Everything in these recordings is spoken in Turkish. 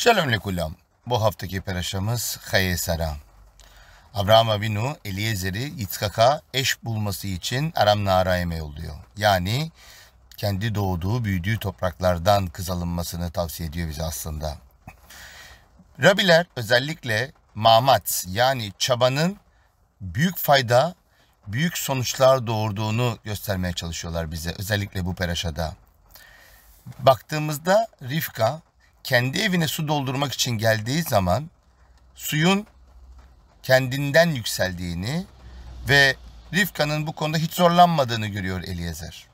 Shalom lekulam. Bu haftaki peraşamız Hayesara. Abraham Avinu Eliezer'i Yitzhak'a eş bulması için Aram Naraim'e yolluyor. Yani kendi doğduğu, büyüdüğü topraklardan kız alınmasını tavsiye ediyor bize aslında. Rabiler özellikle mamat yani çabanın büyük fayda, büyük sonuçlar doğurduğunu göstermeye çalışıyorlar bize özellikle bu peraşada. Baktığımızda Rifka kendi evine su doldurmak için geldiği zaman suyun kendinden yükseldiğini ve Rifka'nın bu konuda hiç zorlanmadığını görüyor Eliezer.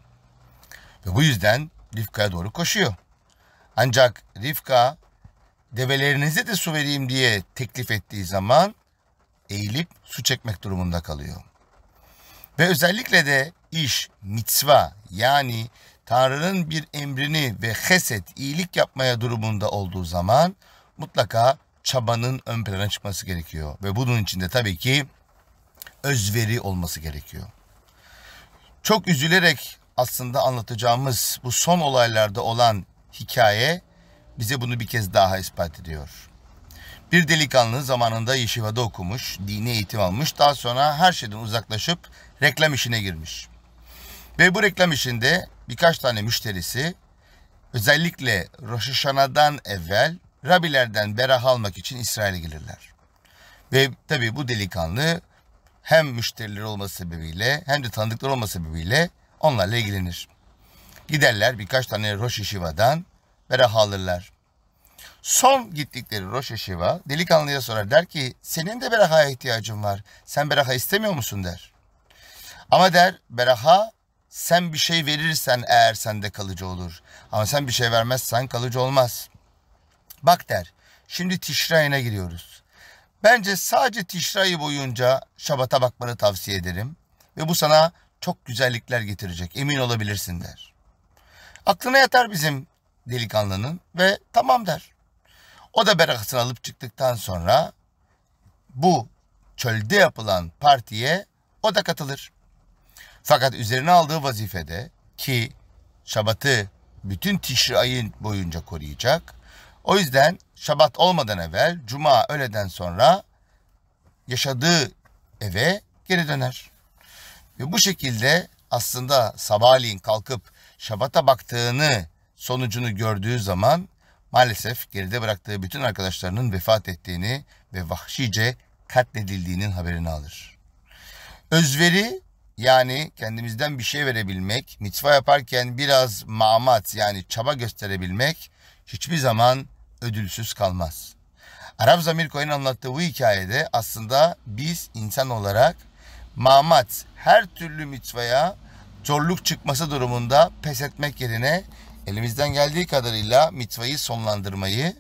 Ve bu yüzden Rifka'ya doğru koşuyor. Ancak Rifka develerinize de su vereyim diye teklif ettiği zaman eğilip su çekmek durumunda kalıyor. Ve özellikle de iş mitzva yani Tanrı'nın bir emrini ve heset, iyilik yapmaya durumunda olduğu zaman mutlaka çabanın ön plana çıkması gerekiyor. Ve bunun içinde tabii ki özveri olması gerekiyor. Çok üzülerek aslında anlatacağımız bu son olaylarda olan hikaye bize bunu bir kez daha ispat ediyor. Bir delikanlı zamanında Yeşiva'da okumuş, dini eğitim almış, daha sonra her şeyden uzaklaşıp reklam işine girmiş. Ve bu reklam içinde birkaç tane müşterisi özellikle Roşişana'dan evvel Rabilerden berah almak için İsrail'e gelirler. Ve tabi bu delikanlı hem müşterileri olması sebebiyle hem de tanıdıkları olması sebebiyle onlarla ilgilenir. Giderler birkaç tane Rosh Yeshiva'dan berah alırlar. Son gittikleri Rosh Yeshiva delikanlıya sorar der ki senin de berahaya ihtiyacın var. Sen beraha istemiyor musun der. Ama der beraha sen bir şey verirsen eğer sende kalıcı olur. Ama sen bir şey vermezsen kalıcı olmaz. Bak der. Şimdi Tişra'yına giriyoruz. Bence sadece Tişra'yı boyunca Şabat'a bakmanı tavsiye ederim. Ve bu sana çok güzellikler getirecek. Emin olabilirsin der. Aklına yatar bizim delikanlının ve tamam der. O da berakasını alıp çıktıktan sonra bu çölde yapılan partiye o da katılır. Fakat üzerine aldığı vazifede ki Şabat'ı bütün Tişri ayın boyunca koruyacak. O yüzden Şabat olmadan evvel Cuma öğleden sonra yaşadığı eve geri döner. Ve bu şekilde aslında sabahleyin kalkıp Şabat'a baktığını sonucunu gördüğü zaman maalesef geride bıraktığı bütün arkadaşlarının vefat ettiğini ve vahşice katledildiğinin haberini alır. Özveri yani kendimizden bir şey verebilmek, mitva yaparken biraz mamat yani çaba gösterebilmek hiçbir zaman ödülsüz kalmaz. Arap Zamir Koy'un anlattığı bu hikayede aslında biz insan olarak mamat her türlü mitvaya zorluk çıkması durumunda pes etmek yerine elimizden geldiği kadarıyla mitvayı sonlandırmayı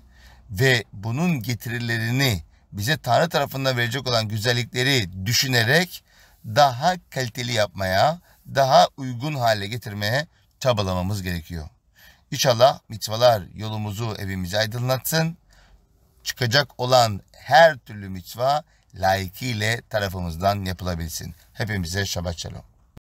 ve bunun getirilerini bize Tanrı tarafından verecek olan güzellikleri düşünerek daha kaliteli yapmaya, daha uygun hale getirmeye çabalamamız gerekiyor. İnşallah mitvalar yolumuzu, evimize aydınlatsın. Çıkacak olan her türlü mitva layıkıyla tarafımızdan yapılabilsin. Hepimize şabat şalom.